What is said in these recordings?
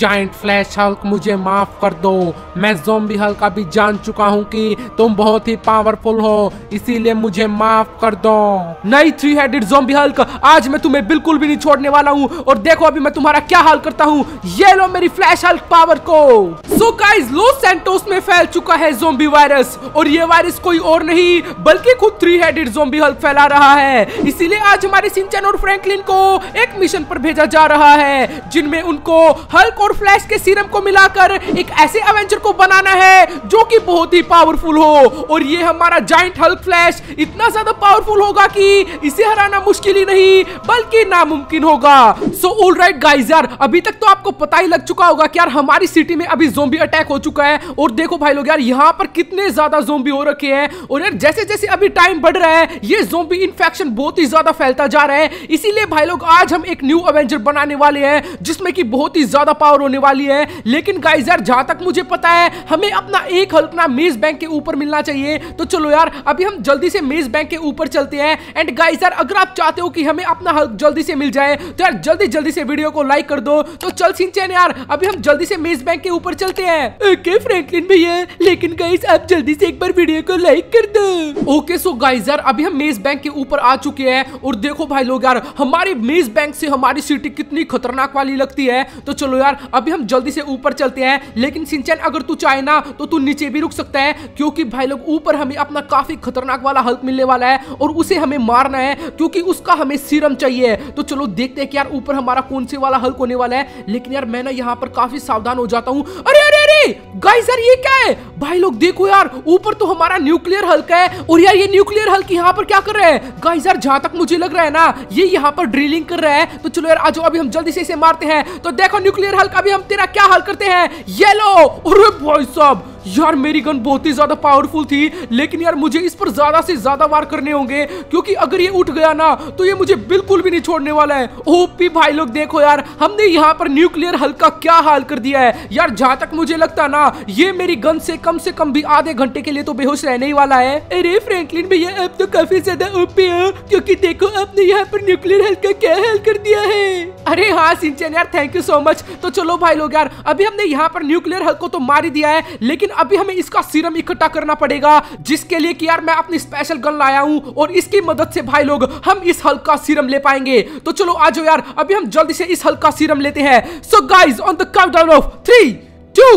giant flash Hulk मुझे माफ कर दो मैं जोम्बी हल्क अभी जान चुका हूँ कि तुम बहुत ही पावरफुल हो इसीलिए मुझे माफ कर दो नहीं थ्री हेडेड जोम्बी हल्क आज मैं तुम्हें बिल्कुल भी नहीं छोड़ने वाला हूँ और देखो अभी मैं तुम्हारा क्या हाल करता हूँ ये लो मेरी फ्लैश हल्क पावर को सो गाइस लॉस सैंटोस में फैल चुका है जोम्बी वायरस और ये वायरस कोई और नहीं बल्कि खुद थ्री हेडेड जोम्बी हल्क फैला रहा है इसीलिए आज हमारे सिंचन और फ्रैंकलिन को एक मिशन पर भेजा जा रहा है जिनमें उनको हल्क और और फ्लैश के सीरम को मिलाकर एक ऐसे एवेंजर को बनाना है जो कि बहुत ही पावरफुल हो और ये हमारा जाइंट हल्क फ्लैश इतना ज्यादा पावरफुल होगा कि इसे हराना मुश्किल ही नहीं बल्कि नामुमकिन होगा सो ऑल राइट गाइज यार अभी तक तो आपको पता ही लग चुका होगा कि यार हमारी सिटी में अभी जोम्बी अटैक हो चुका है और देखो भाई लोग यार यहाँ पर कितने ज्यादा जोम्बी हो रखे हैं और यार जैसे जैसे अभी टाइम बढ़ रहा है ये जोम्बी इन्फेक्शन बहुत ही ज्यादा फैलता जा रहा है इसीलिए भाई लोग आज हम एक न्यू एवेंजर बनाने वाले हैं जिसमें कि बहुत ही ज्यादा पावर पावर होने वाली है लेकिन गाइज यार जहां तक मुझे पता है हमें अपना एक हल्कना मेज बैंक के ऊपर मिलना चाहिए तो चलो यार अभी हम जल्दी से मेज बैंक के ऊपर चलते हैं एंड गाइज यार अगर आप चाहते हो कि हमें अपना हल्क जल्दी से मिल जाए तो यार जल्दी जल्दी से वीडियो को लाइक कर दो तो चल सिंचन यार अभी हम जल्दी से मेज बैंक के ऊपर चलते हैं ओके फ्रेंकलिन भैया लेकिन गाइज आप जल्दी से एक बार वीडियो को लाइक कर दो ओके सो गाइज यार अभी हम मेज बैंक के ऊपर आ चुके हैं और देखो भाई लोग यार हमारी मेज बैंक से हमारी सिटी कितनी खतरनाक वाली लगती है तो चलो यार अभी हम जल्दी से ऊपर चलते हैं लेकिन सिंचन अगर तू चाहे ना तो तू नीचे भी रुक सकता है क्योंकि भाई लोग ऊपर हमें अपना काफी खतरनाक वाला हल्क मिलने वाला है और उसे हमें मारना है क्योंकि उसका हमें सीरम चाहिए तो चलो देखते हैं कि यार ऊपर हमारा कौन से वाला हल्क होने वाला है लेकिन यार मैं ना यहाँ पर काफी सावधान हो जाता हूँ अरे अरे अरे गाइस यार ये क्या है भाई लोग देखो यार ऊपर तो हमारा न्यूक्लियर हल्क है और यार ये न्यूक्लियर हल्क यहाँ पर क्या कर रहे हैं गाइस यार जहां तक मुझे लग रहा है ना ये यहाँ पर ड्रिलिंग कर रहा है तो चलो यार आज अभी हम जल्दी से इसे मारते हैं तो देखो न्यूक्लियर हल्क चल अभी हम तेरा क्या हाल करते हैं ये लो भाई साहब यार मेरी गन बहुत ही ज्यादा पावरफुल थी लेकिन यार मुझे इस पर ज्यादा से ज्यादा वार करने होंगे क्योंकि अगर ये उठ गया ना तो ये मुझे बिल्कुल भी नहीं छोड़ने वाला है ओपी भाई लोग देखो यार हमने यहाँ पर न्यूक्लियर हल्का क्या हाल कर दिया है यार जहां तक मुझे लगता ना ये मेरी गन से कम से कम भी आधे घंटे के लिए तो बेहोश रहने ही वाला है अरे फ्रेंकलिन भैया अब तो काफी ज्यादा ओपी है क्योंकि देखो आपने यहाँ पर न्यूक्लियर हल्का क्या हाल कर दिया है अरे हाँ सिंचन यार थैंक यू सो मच तो चलो भाई लोग यार अभी हमने यहाँ पर न्यूक्लियर हल्को तो मार ही दिया है लेकिन अभी हमें इसका सीरम इकट्ठा करना पड़ेगा जिसके लिए कि यार मैं अपनी स्पेशल गन लाया हूँ और इसकी मदद से भाई लोग हम इस हल्का का सीरम ले पाएंगे तो चलो आज यार अभी हम जल्दी से इस हल्का का सीरम लेते हैं so guys on the count of three two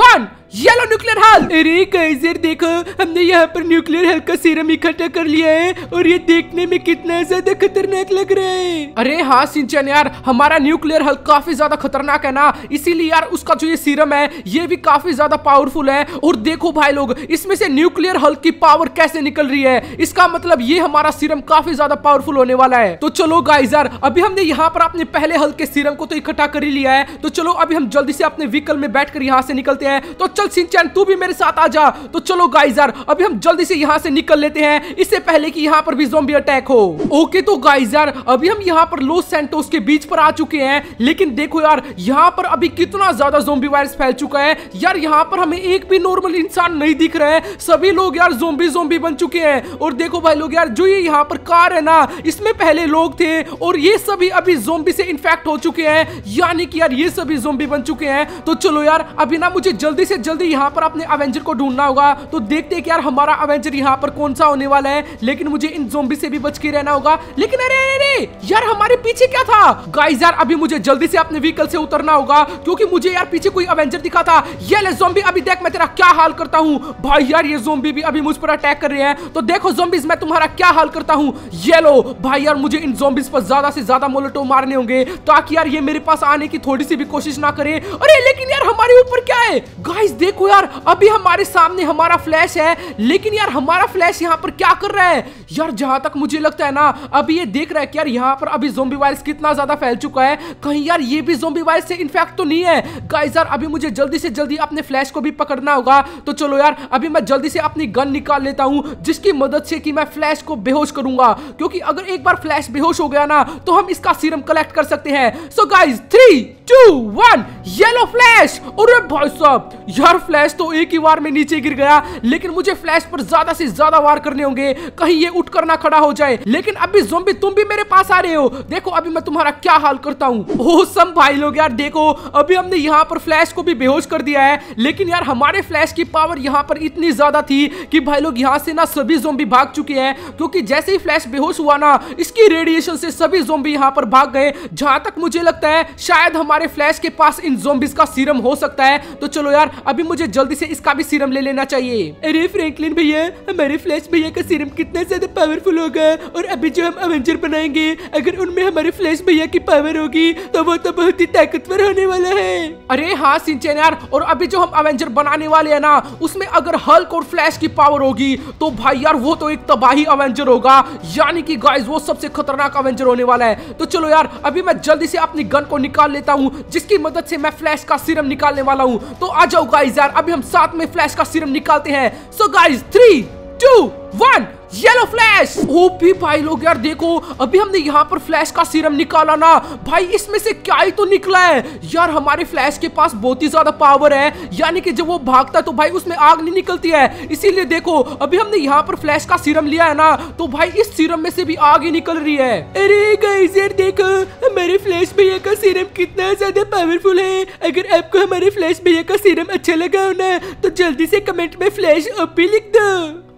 one yellow nuclear Hulk अरे गाइजर देखो हमने यहाँ पर न्यूक्लियर हल का सीरम इकट्ठा कर लिया है और ये देखने में कितना ज्यादा खतरनाक लग रहा है अरे हाँ सिंचन यार हमारा न्यूक्लियर हल काफी ज्यादा खतरनाक है ना इसीलिए यार उसका जो ये सीरम है ये भी काफी ज्यादा पावरफुल है और देखो भाई लोग इसमें से न्यूक्लियर हल की पावर कैसे निकल रही है इसका मतलब ये हमारा सीरम काफी ज्यादा पावरफुल होने वाला है तो चलो गाइजर अभी हमने यहाँ पर अपने पहले हल के सीरम को तो इकट्ठा कर ही लिया है तो चलो अभी हम जल्दी से अपने व्हीकल में कर यहाँ से निकलते हैं तो चल चल सिंचन तू भी मेरे साथ आ जा तो चलो गाइज यार अभी हम जल्दी से यहाँ से निकल लेते हैं इससे पहले कि यहाँ पर भी जोम्बी अटैक हो ओके तो गाइज यार अभी हम यहाँ पर लोस सेंटोस के बीच पर आ चुके हैं लेकिन देखो यार यहाँ पर अभी कितना ज्यादा जोम्बी वायरस फैल चुका है यार यहाँ पर हमें एक भी नॉर्मल इंसान नहीं दिख रहे है सभी लोग यार जोम्बी जोम्बी बन चुके हैं और देखो भाई लोग यार जो ये यहाँ पर कार है ना इसमें पहले लोग थे और ये सभी अभी जोम्बी से इन्फेक्ट हो चुके हैं यानी कि यार ये सभी जोम्बी बन चुके हैं तो चलो यार अभी ना मुझे जल्दी से जल्दी यहाँ पर अपने अवेंजर को ढूंढना होगा तो देखते हैं यार हमारा अवेंजर यहाँ पर कौन सा होने वाला है लेकिन मुझे इन जोबी से भी बच के रहना होगा लेकिन अरे अरे यार हमारे पीछे क्या था गाइस यार अभी मुझे जल्दी से अपने व्हीकल से उतरना होगा क्योंकि मुझे यार पीछे कोई अवेंजर दिखा था ये ले जोबी अभी देख मैं तेरा क्या हाल करता हूँ भाई यार ये जोबी भी अभी मुझ पर अटैक कर रहे हैं तो देखो जोबीज मैं तुम्हारा क्या हाल करता हूँ ये लो भाई यार मुझे इन जोबीज पर ज्यादा से ज्यादा मोलटो मारने होंगे ताकि यार ये मेरे पास आने की थोड़ी सी भी कोशिश ना करे अरे लेकिन यार हमारे ऊपर क्या है गाइस देखो यार अभी हमारे सामने हमारा फ्लैश है लेकिन यार हमारा फ्लैश यहाँ पर क्या कर रहा है यार जहां तक मुझे लगता है ना अभी ये देख रहा है कि यार यहाँ पर अभी जोम्बी वायरस कितना ज्यादा फैल चुका है कहीं यार ये भी जोम्बी वायरस से इन्फेक्ट तो नहीं है गाइज यार अभी मुझे जल्दी से जल्दी अपने फ्लैश को भी पकड़ना होगा तो चलो यार अभी मैं जल्दी से अपनी गन निकाल लेता हूँ जिसकी मदद से कि मैं फ्लैश को बेहोश करूंगा क्योंकि अगर एक बार फ्लैश बेहोश हो गया ना तो हम इसका सीरम कलेक्ट कर सकते हैं so guys three two one yellow flash और भाई साहब यार फ्लैश तो एक ही वार में नीचे गिर गया लेकिन मुझे फ्लैश पर ज्यादा से ज्यादा वार करने होंगे कहीं ये उठ कर ना खड़ा हो जाए लेकिन अभी जो तुम भी मेरे पास आ रहे हो देखो अभी मैं तुम्हारा क्या हाल करता हूँ ओ सम भाई लोग यार देखो अभी हमने यहाँ पर फ्लैश को भी बेहोश कर दिया है लेकिन यार हमारे फ्लैश की पावर यहाँ पर इतनी ज्यादा थी कि भाई लोग यहाँ से ना सभी जो भाग चुके हैं क्योंकि जैसे ही फ्लैश बेहोश हुआ ना इसकी रेडिएशन से सभी जो यहाँ पर भाग गए जहां तक मुझे लगता है शायद हमारे फ्लैश के पास इन जोम्बिस का सीरम हो सकता है तो चलो यार अब अभी मुझे जल्दी से इसका भी सीरम ले लेना चाहिए अरे फ्रेंकलिन भैया हमारे फ्लैश भैया का सीरम कितना ज्यादा पावरफुल होगा और अभी जो हम अवेंजर बनाएंगे अगर उनमें हमारे फ्लैश भैया की पावर होगी तो वो तो बहुत ही ताकतवर होने वाला है अरे हाँ सिंचन यार और अभी जो हम अवेंजर बनाने वाले है ना उसमें अगर हल्क और फ्लैश की पावर होगी तो भाई यार वो तो एक तबाही अवेंजर होगा यानी की गाय वो सबसे खतरनाक अवेंजर होने वाला है तो चलो यार अभी मैं जल्दी से अपनी गन को निकाल लेता हूँ जिसकी मदद से मैं फ्लैश का सीरम निकालने वाला हूँ तो आ जाओ गाय गाइस यार अभी हम साथ में फ्लैश का सीरम निकालते हैं so guys three two one yellow flash OP भाई लोग यार देखो अभी हमने यहाँ पर फ्लैश का सीरम निकाला ना भाई इसमें से क्या ही तो निकला है यार हमारे फ्लैश के पास बहुत ही ज्यादा पावर है यानी कि जब वो भागता है तो भाई उसमें आग नहीं निकलती है इसीलिए देखो अभी हमने यहाँ पर फ्लैश का सीरम लिया है ना तो भाई इस सीरम में से भी आग ही निकल रही है अरे गाइस यार देखो हमारे फ्लैश भैया का सीरम कितना ज्यादा पावरफुल है अगर आपको हमारे फ्लैश भैया का सीरम अच्छा लगा हो ना तो जल्दी से कमेंट में फ्लैश ओपी लिख दो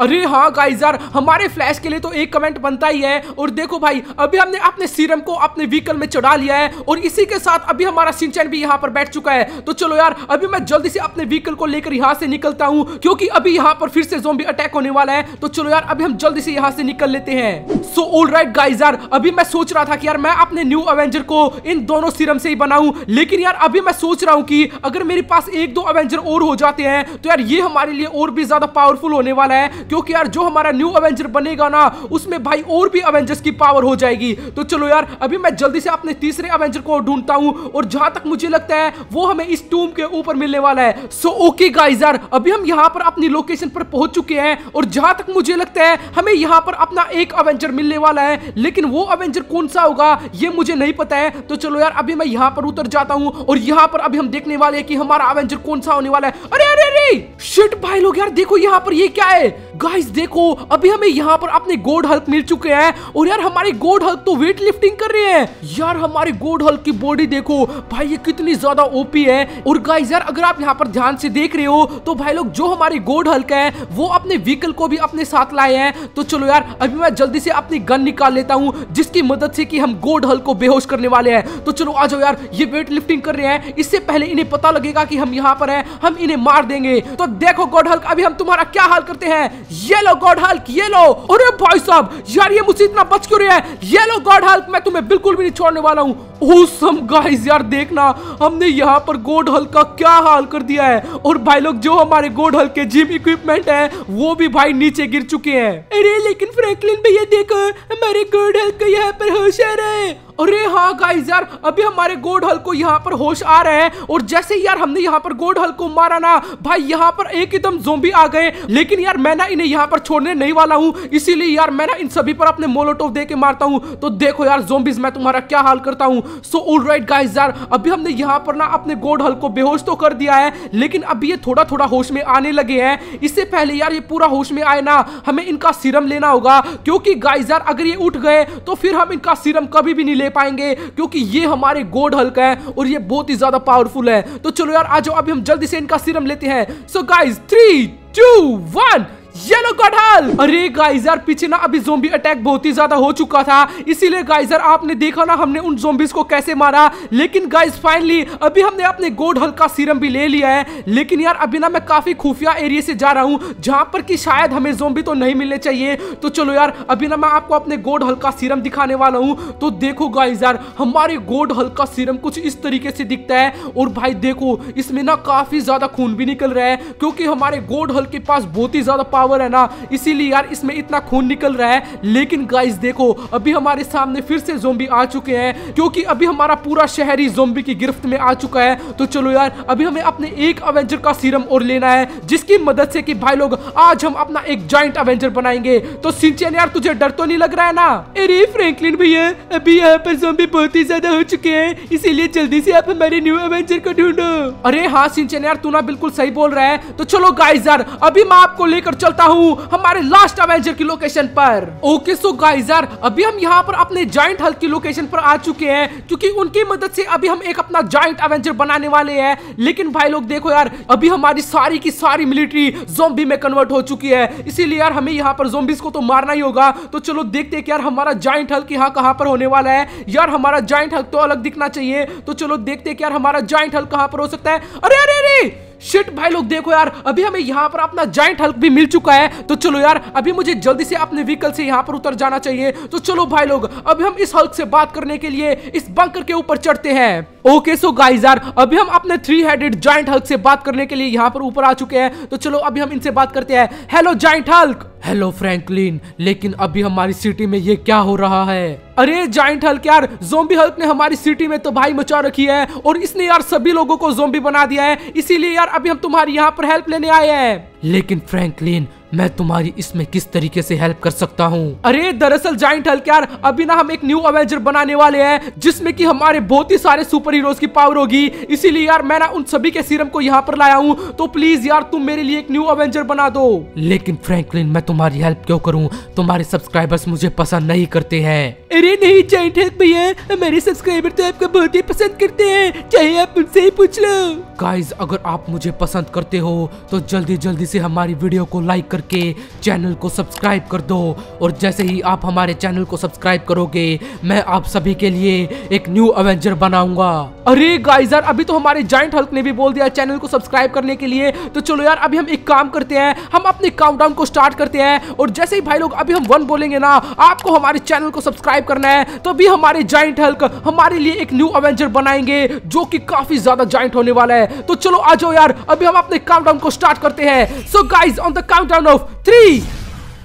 अरे हाँ गाइज यार हमारे फ्लैश के लिए तो एक कमेंट बनता ही है और देखो भाई अभी हमने अपने सीरम को अपने व्हीकल में चढ़ा लिया है और इसी के साथ अभी हमारा सिंचन भी यहाँ पर बैठ चुका है तो चलो यार अभी मैं जल्दी से अपने व्हीकल को लेकर यहाँ से निकलता हूँ क्योंकि अभी यहाँ पर फिर से जो अटैक होने वाला है तो चलो यार अभी हम जल्दी से यहाँ से निकल लेते हैं सो ऑल राइट गाइज यार अभी मैं सोच रहा था कि यार मैं अपने न्यू अवेंजर को इन दोनों सीरम से ही बनाऊ लेकिन यार अभी मैं सोच रहा हूँ की अगर मेरे पास एक दो अवेंजर और हो जाते हैं तो यार ये हमारे लिए और भी ज्यादा पावरफुल होने वाला है क्योंकि यार जो हमारा न्यू अवेंजर बनेगा ना उसमें भाई और भी अवेंजर्स की पावर हो जाएगी तो चलो यार अभी मैं जल्दी से अपने तीसरे अवेंजर को ढूंढता हूँ और जहां तक मुझे लगता है वो हमें इस टूम के ऊपर मिलने वाला है सो ओके गाइज यार अभी हम यहाँ पर अपनी लोकेशन पर पहुंच चुके हैं और जहां तक मुझे लगता है हमें यहाँ पर अपना एक अवेंजर मिलने वाला है लेकिन वो अवेंजर कौन सा होगा ये मुझे नहीं पता है तो चलो यार अभी मैं यहाँ पर उतर जाता हूँ और यहाँ पर अभी हम देखने वाले हैं कि हमारा अवेंजर कौन सा होने वाला है अरे अरे अरे शिट भाई लोग यार देखो यहाँ पर ये क्या है गाइस देखो अभी हमें यहाँ पर अपने गोड हल्क मिल चुके हैं और यार हमारे गोड हल्क तो वेट लिफ्टिंग कर रहे हैं यार हमारे गोड हल्क की बॉडी देखो भाई ये कितनी ज्यादा ओपी है और गाइस यार अगर आप यहाँ पर ध्यान से देख रहे हो तो भाई लोग जो हमारे गोड हल्क है वो अपने व्हीकल को भी अपने साथ लाए हैं तो चलो यार अभी मैं जल्दी से अपनी गन निकाल लेता हूँ जिसकी मदद से कि हम गोड हल्क को बेहोश करने वाले हैं तो चलो आ जाओ यार ये वेट लिफ्टिंग कर रहे हैं इससे पहले इन्हें पता लगेगा कि हम यहाँ पर है हम इन्हें मार देंगे तो देखो गोड हल्क अभी हम तुम्हारा क्या हाल करते हैं ये लो गॉड हल्क ये लो अरे भाई साहब यार ये मुझसे इतना बच क्यों रहा है ये लो गॉड हल्क मैं तुम्हें बिल्कुल भी नहीं छोड़ने वाला हूँ ओसम गाइस यार देखना हमने यहाँ पर गोड हल्क का क्या हाल कर दिया है और भाई लोग जो हमारे गोड हल्क के जिम इक्विपमेंट है वो भी भाई नीचे गिर चुके हैं अरे लेकिन फ्रैंकलिन भैया देखो हमारे गोड हल्क यहाँ पर होशियार है अरे हाँ गाइस यार अभी हमारे गोड हल को यहाँ पर होश आ रहे हैं और जैसे यार हमने यहाँ पर गोड हल को मारा ना भाई यहाँ पर एक एकदम जोबी आ गए लेकिन यार मैं ना इन्हें यहाँ पर छोड़ने नहीं वाला हूँ इसीलिए यार मैं ना इन सभी पर अपने मोलोटोव दे के मारता हूँ तो देखो यार जोबीज मैं तुम्हारा क्या हाल करता हूँ सो ऑल राइट गाइस यार अभी हमने यहाँ पर ना अपने गोड हल को बेहोश तो कर दिया है लेकिन अभी ये थोड़ा थोड़ा होश में आने लगे हैं इससे पहले यार ये पूरा होश में आए ना हमें इनका सीरम लेना होगा क्योंकि गाइस यार अगर ये उठ गए तो फिर हम इनका सीरम कभी भी नहीं ले पाएंगे क्योंकि ये हमारे गोड हल्का है और ये बहुत ही ज्यादा पावरफुल है तो चलो यार आज अभी हम जल्दी से इनका सीरम लेते हैं so guys three two one yellow कटहल अरे गाइस यार पीछे ना अभी जोम्बी अटैक बहुत ही ज्यादा हो चुका था इसीलिए गाइस यार आपने देखा ना हमने उन जोम्बिस को कैसे मारा लेकिन गाइस फाइनली अभी हमने अपने गोड हल्का सीरम भी ले लिया है लेकिन यार अभी ना मैं काफी खुफिया एरिया से जा रहा हूँ जहाँ पर कि शायद हमें जोम्बी तो नहीं मिलने चाहिए तो चलो यार अभी ना मैं आपको अपने गोड हल्का सीरम दिखाने वाला हूँ तो देखो गाइस यार हमारे गोड हल्का सीरम कुछ इस तरीके से दिखता है और भाई देखो इसमें ना काफी ज्यादा खून भी निकल रहा है क्योंकि हमारे गोड हल के पास बहुत ही ज्यादा पावर पावर है ना इसीलिए यार इसमें इतना खून निकल रहा है लेकिन गाइस देखो अभी हमारे सामने फिर से जोम्बी आ चुके हैं क्योंकि अभी हमारा पूरा शहर ही जोम्बी की गिरफ्त में आ चुका है तो चलो यार अभी हमें अपने एक अवेंजर का सीरम और लेना है जिसकी मदद से कि भाई लोग आज हम अपना एक जॉइंट अवेंजर बनाएंगे तो सिंचन यार तुझे डर तो नहीं लग रहा है ना अरे फ्रेंकलिन भैया अभी यहाँ पर जोम्बी बहुत ही ज्यादा हो चुके हैं इसीलिए जल्दी से आप हमारे न्यू अवेंजर को ढूंढो अरे हाँ सिंचन यार तू ना बिल्कुल सही बोल रहा है तो चलो गाइस यार अभी मैं आपको लेकर चलता करता हूँ हमारे लास्ट अवेंजर की लोकेशन पर ओके सो गाइजर अभी हम यहाँ पर अपने जॉइंट हल्क की लोकेशन पर आ चुके हैं क्योंकि उनकी मदद से अभी हम एक अपना जॉइंट अवेंजर बनाने वाले हैं लेकिन भाई लोग देखो यार अभी हमारी सारी की सारी मिलिट्री जोम्बी में कन्वर्ट हो चुकी है इसीलिए यार हमें यहाँ पर जोम्बिस को तो मारना ही होगा तो चलो देखते हैं यार हमारा जॉइंट हल्क यहाँ कहाँ पर होने वाला है यार हमारा जॉइंट हल्क तो अलग दिखना चाहिए तो चलो देखते हैं यार हमारा जॉइंट हल्क कहाँ पर हो सकता है अरे अरे अरे शिट भाई लोग देखो यार अभी हमें यहाँ पर अपना जॉइंट हल्क भी मिल चुका है तो चलो यार अभी मुझे जल्दी से अपने व्हीकल से यहाँ पर उतर जाना चाहिए तो चलो भाई लोग अभी हम इस हल्क से बात करने के लिए इस बंकर के ऊपर चढ़ते हैं ओके सो गाइस यार अभी हम अपने थ्री हेडेड जाइंट हल्क से बात करने के लिए यहाँ पर ऊपर आ चुके हैं तो चलो अभी हम इनसे बात करते हैं hello giant Hulk hello Franklin लेकिन अभी हमारी सिटी में ये क्या हो रहा है अरे जॉइंट हल्क यार जोम्बी हल्क ने हमारी सिटी में तो भाई मचा रखी है और इसने यार सभी लोगों को जोम्बी बना दिया है इसीलिए यार अभी हम तुम्हारी यहाँ पर हेल्प लेने आए हैं लेकिन फ्रैंकलिन मैं तुम्हारी इसमें किस तरीके से हेल्प कर सकता हूँ अरे दरअसल जाइंट हल्क यार अभी ना हम एक न्यू अवेंजर बनाने वाले हैं जिसमें कि हमारे बहुत ही सारे सुपर हीरोज की पावर होगी इसीलिए यार मैं ना उन सभी के सीरम को यहाँ पर लाया हूँ तो प्लीज यार तुम मेरे लिए एक न्यू अवेंजर बना दो लेकिन फ्रेंकलिन मैं तुम्हारी हेल्प क्यों करूँ तुम्हारे सब्सक्राइबर्स मुझे पसंद नहीं करते हैं अरे नहीं जाइंट हल्क भैया मेरे सब्सक्राइबर तो आपको बहुत ही पसंद करते हैं चाहे आप उनसे ही पूछ लो गाइज अगर आप मुझे पसंद करते हो तो जल्दी जल्दी से हमारी वीडियो को लाइक करके चैनल को सब्सक्राइब कर दो और जैसे ही आप हमारे चैनल को सब्सक्राइब करोगे मैं आप सभी के लिए एक न्यू अवेंजर बनाऊंगा अरे गाइस यार अभी तो हमारे जॉइंट हल्क ने भी बोल दिया चैनल को सब्सक्राइब करने के लिए तो चलो यार अभी हम एक काम करते हैं हम अपने काउंट को स्टार्ट करते हैं और जैसे ही भाई लोग अभी हम वन बोलेंगे ना आपको हमारे चैनल को सब्सक्राइब करना है तो अभी हमारे जॉइंट हल्क हमारे लिए एक न्यू अवेंजर बनाएंगे जो कि काफी ज्यादा ज्वाइंट होने वाला है तो चलो आ जाओ यार अभी हम अपने काउंट को स्टार्ट करते हैं so guys on the count three,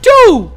two,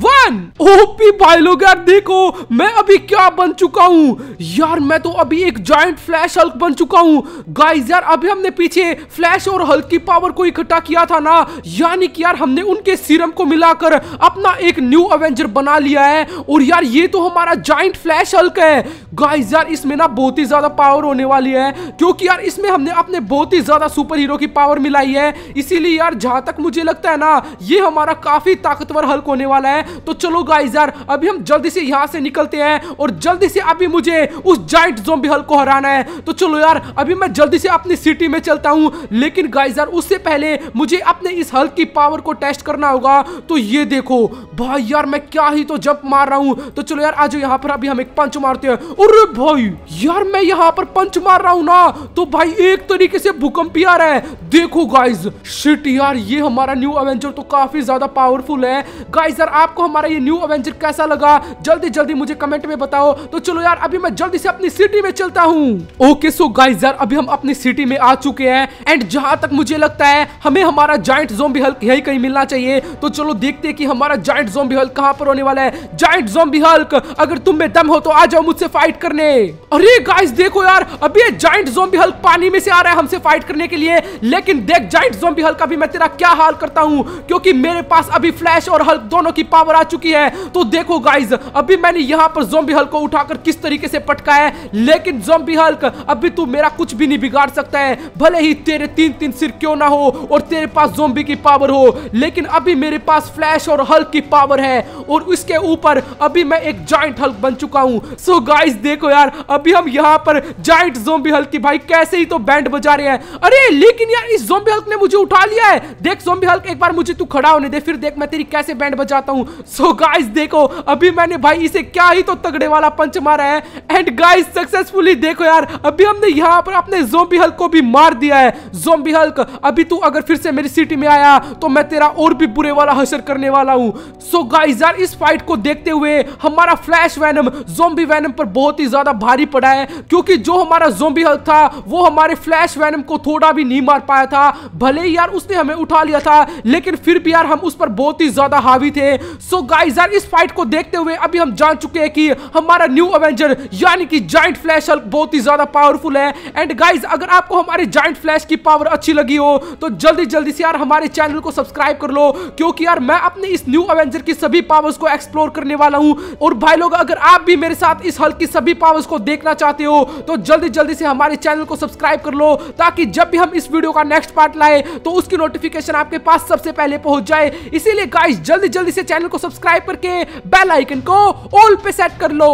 one OP भाई लोग यार देखो मैं अभी क्या बन चुका हूँ यार मैं तो अभी एक जॉइंट फ्लैश हल्क बन चुका हूँ गाइस यार अभी हमने पीछे फ्लैश और हल्क की पावर को इकट्ठा किया था ना यानी कि यार हमने उनके सीरम को मिलाकर अपना एक न्यू अवेंजर बना लिया है और यार ये तो हमारा जॉइंट फ्लैश हल्क है गाइस यार इसमें ना बहुत ही ज्यादा पावर होने वाली है क्योंकि यार इसमें हमने अपने बहुत ही ज्यादा सुपर हीरो की पावर मिलाई है इसीलिए यार जहां तक मुझे लगता है ना ये हमारा काफी ताकतवर हल्क होने वाला है है तो चलो गाइज यार अभी हम जल्दी से यहाँ से निकलते हैं और जल्दी से अभी मुझे उस जाइंट जो हल को हराना है तो चलो यार अभी मैं जल्दी से अपनी सिटी में चलता हूँ लेकिन गाइज यार उससे पहले मुझे अपने इस हल की पावर को टेस्ट करना होगा तो ये देखो भाई यार मैं क्या ही तो जब मार रहा हूँ तो चलो यार आज यहाँ पर अभी हम एक पंच मारते हैं और भाई यार मैं यहाँ पर पंच मार रहा हूँ ना तो भाई एक तरीके से भूकंप आ रहा है देखो गाइज शिट यार ये हमारा न्यू एवेंचर तो काफी ज्यादा पावरफुल है गाइज यार आप आपको हमारा ये न्यू एवेंजर कैसा लगा जल्दी जल्दी मुझे कमेंट में बताओ तो चलो यार अभी मैं जल्दी से अपनी सिटी में चलता हूँ ओके सो गाइज यार अभी हम अपनी सिटी में आ चुके हैं एंड जहां तक मुझे लगता है हमें हमारा जॉइंट जो हल्क यही कहीं मिलना चाहिए तो चलो देखते हैं कि हमारा जॉइंट जोम्बी हल्क कहाँ पर होने वाला है जॉइंट जोम्बी हल्क अगर तुम में दम हो तो आ जाओ मुझसे फाइट करने अरे गाइस देखो यार अभी जॉइंट जोम्बी हल्क पानी में से आ रहा है हमसे फाइट करने के लिए लेकिन देख जॉइंट जो हल्क अभी मैं तेरा क्या हाल करता हूँ क्योंकि मेरे पास अभी फ्लैश और हल्क दोनों की पावर यहाँ आ चुकी है तो देखो गाइज अभी मैंने यहाँ पर जोम्बी हल्क को उठाकर किस तरीके से पटका है लेकिन जोम्बी हल्क अभी तू मेरा कुछ भी नहीं बिगाड़ सकता है भले ही तेरे तीन तीन सिर क्यों ना हो और तेरे पास जोम्बी की पावर हो लेकिन अभी मेरे पास फ्लैश और हल्क की पावर है और उसके ऊपर अभी मैं एक जॉइंट हल्क बन चुका हूँ सो गाइज देखो यार अभी हम यहाँ पर जॉइंट जोम्बी हल्क की भाई कैसे ही तो बैंड बजा रहे हैं अरे लेकिन यार इस जोम्बी हल्क ने मुझे उठा लिया है देख जोम्बी हल्क एक बार मुझे तू खड़ा होने दे फिर देख मैं तेरी कैसे बैंड बजाता हूँ सो गाइस देखो अभी मैंने भाई इसे क्या ही तो तगड़े वाला पंच मारा है एंड गाइस सक्सेसफुली देखो यार अभी हमने यहाँ पर अपने जोम्बी हल्क को भी मार दिया है जोम्बी हल्क अभी तू अगर फिर से मेरी सिटी में आया तो मैं तेरा और भी बुरे वाला हसर करने वाला हूँ सो गाइज यार इस फाइट को देखते हुए हमारा फ्लैश वैनम जोम्बी वैनम पर बहुत ही ज्यादा भारी पड़ा है क्योंकि जो हमारा जोम्बी हल्क था वो हमारे फ्लैश वैनम को थोड़ा भी नहीं मार पाया था भले ही यार उसने हमें उठा लिया था लेकिन फिर भी यार हम उस पर बहुत ही ज्यादा हावी थे सो गाइस यार इस फाइट को देखते हुए अभी हम जान चुके हैं कि हमारा न्यू अवेंजर यानी कि जॉइंट फ्लैश हल्क बहुत ही ज्यादा पावरफुल है एंड गाइस अगर आपको हमारे जॉइंट फ्लैश की पावर अच्छी लगी हो तो जल्दी जल्दी से यार हमारे चैनल को सब्सक्राइब कर लो क्योंकि यार मैं अपने इस न्यू अवेंजर की सभी पावर्स को एक्सप्लोर करने वाला हूँ और भाई लोग अगर आप भी मेरे साथ इस हल्क की सभी पावर्स को देखना चाहते हो तो जल्दी जल्दी से हमारे चैनल को सब्सक्राइब कर लो ताकि जब भी हम इस वीडियो का नेक्स्ट पार्ट लाए तो उसकी नोटिफिकेशन आपके पास सबसे पहले पहुंच जाए इसीलिए गाइस जल्दी जल्दी से चैनल को सब्सक्राइब करके बेल आइकन को ऑल पे सेट कर लो